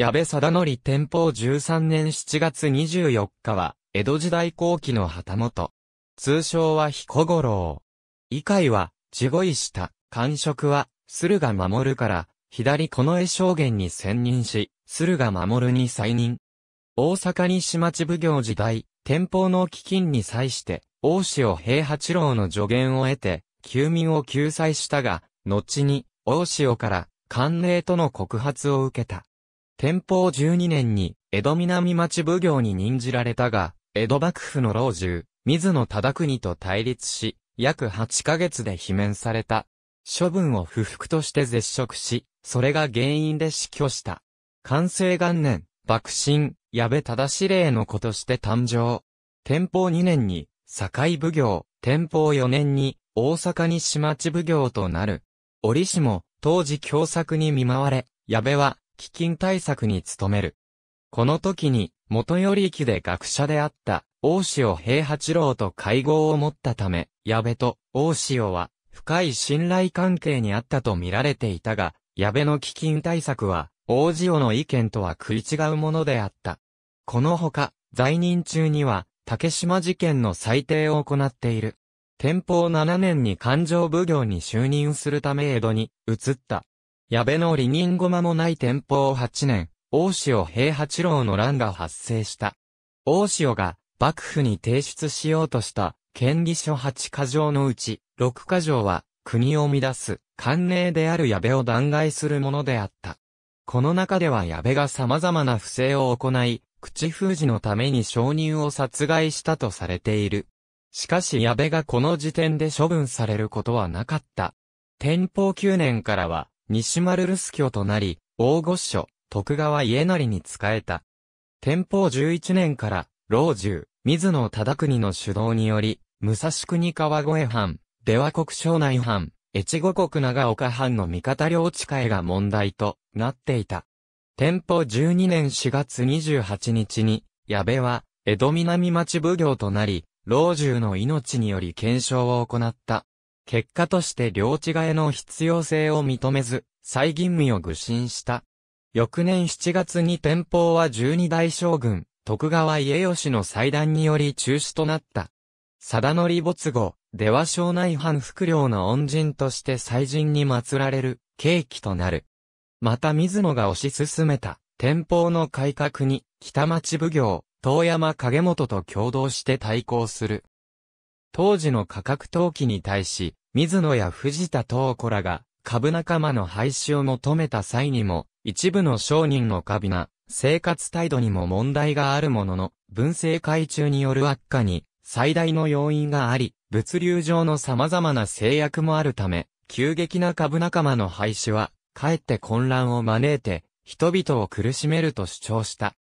矢部貞則天保13年7月24日は、江戸時代後期の旗本。通称は彦五郎。以下は、地し下、官職は、駿河守るから、左近衛将軍に選任し、駿河守るに再任。大阪西町奉行時代、天保の基金に際して、大塩平八郎の助言を得て、休民を救済したが、後に、大塩から、官令との告発を受けた。天保12年に、江戸南町奉行に任じられたが、江戸幕府の老中、水野忠国と対立し、約8ヶ月で罷免された。処分を不服として絶食し、それが原因で死去した。完成元年、幕臣、矢部忠司令の子として誕生。天保2年に、堺奉行、天保4年に、大阪西町奉行となる。折しも、当時凶作に見舞われ、矢部は、基金対策に努める。この時に、元り行で学者であった、大塩平八郎と会合を持ったため、矢部と大塩は、深い信頼関係にあったと見られていたが、矢部の基金対策は、大塩の意見とは食い違うものであった。このほか、在任中には、竹島事件の裁定を行っている。天保7年に勘定奉行に就任するため江戸に移った。矢部の離任後間もない天保8年、大塩平八郎の乱が発生した。大塩が幕府に提出しようとした権利書8箇条のうち、6箇条は国を乱す、官例である矢部を弾劾するものであった。この中では矢部が様々な不正を行い、口封じのために承認を殺害したとされている。しかし矢部がこの時点で処分されることはなかった。天保9年からは、西丸留守居となり、大御所、徳川家成に仕えた。天保十一年から、老中、水野忠国の主導により、武蔵国川越藩、出羽国省内藩、越後国長岡藩の味方領地会が問題となっていた。天保十二年四月二十八日に、矢部は、江戸南町奉行となり、老中の命により検証を行った。結果として領地替えの必要性を認めず、再吟味を愚心した。翌年7月に天保は十二代将軍、徳川家吉の祭壇により中止となった。定則没後、では省内藩副領の恩人として祭神に祀られる、契機となる。また水野が推し進めた、天保の改革に、北町奉行、遠山影元と共同して対抗する。当時の価格投機に対し、水野や藤田東子らが、株仲間の廃止を求めた際にも、一部の商人の過敏な、生活態度にも問題があるものの、文政会中による悪化に、最大の要因があり、物流上の様々な制約もあるため、急激な株仲間の廃止は、かえって混乱を招いて、人々を苦しめると主張した。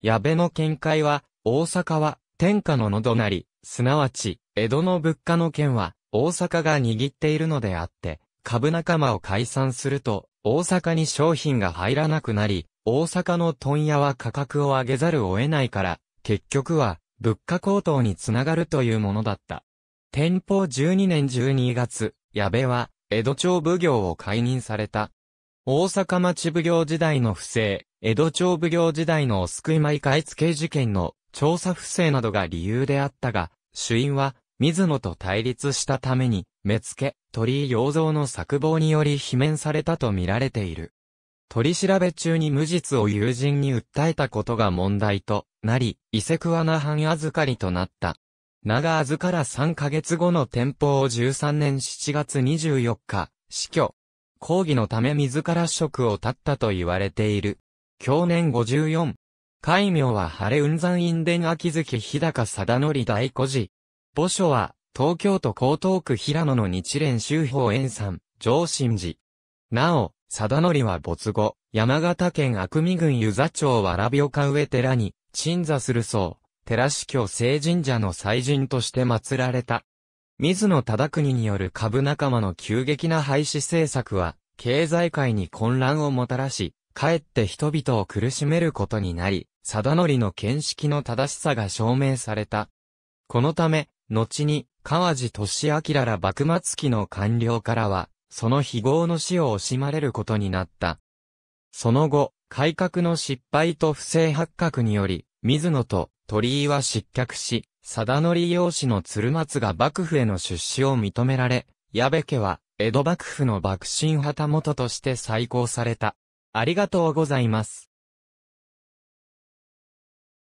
矢部の見解は、大阪は、天下の喉なり、すなわち、江戸の物価の件は、大阪が握っているのであって、株仲間を解散すると、大阪に商品が入らなくなり、大阪の問屋は価格を上げざるを得ないから、結局は、物価高騰につながるというものだった。天保12年12月、矢部は、江戸町奉行を解任された。大阪町奉行時代の不正、江戸町奉行時代のお救い米買付事件の調査不正などが理由であったが、主因は水野と対立したために、目付、鳥居洋蔵の作望により罷免されたと見られている。取り調べ中に無実を友人に訴えたことが問題となり、伊勢桑名藩預かりとなった。長預から3ヶ月後の天保13年7月24日、死去。抗議のため自ら職を立ったと言われている。去年54。戒名は晴れ雲山院伝秋月日高貞則大孤児。墓所は、東京都江東区平野の日蓮宗法園山、上新寺。なお、貞則は没後、山形県悪見郡湯座町わらび丘上寺に、鎮座するそう、寺市教聖神社の祭神として祀られた。水野忠国による株仲間の急激な廃止政策は、経済界に混乱をもたらし、かえって人々を苦しめることになり、貞則の見識の正しさが証明された。このため、後に、川地俊明ら幕末期の官僚からは、その非合の死を惜しまれることになった。その後、改革の失敗と不正発覚により、水野と鳥居は失脚し、貞則養子の鶴松が幕府への出資を認められ、矢部家は、江戸幕府の幕臣旗本として再興された。ありがとうございます。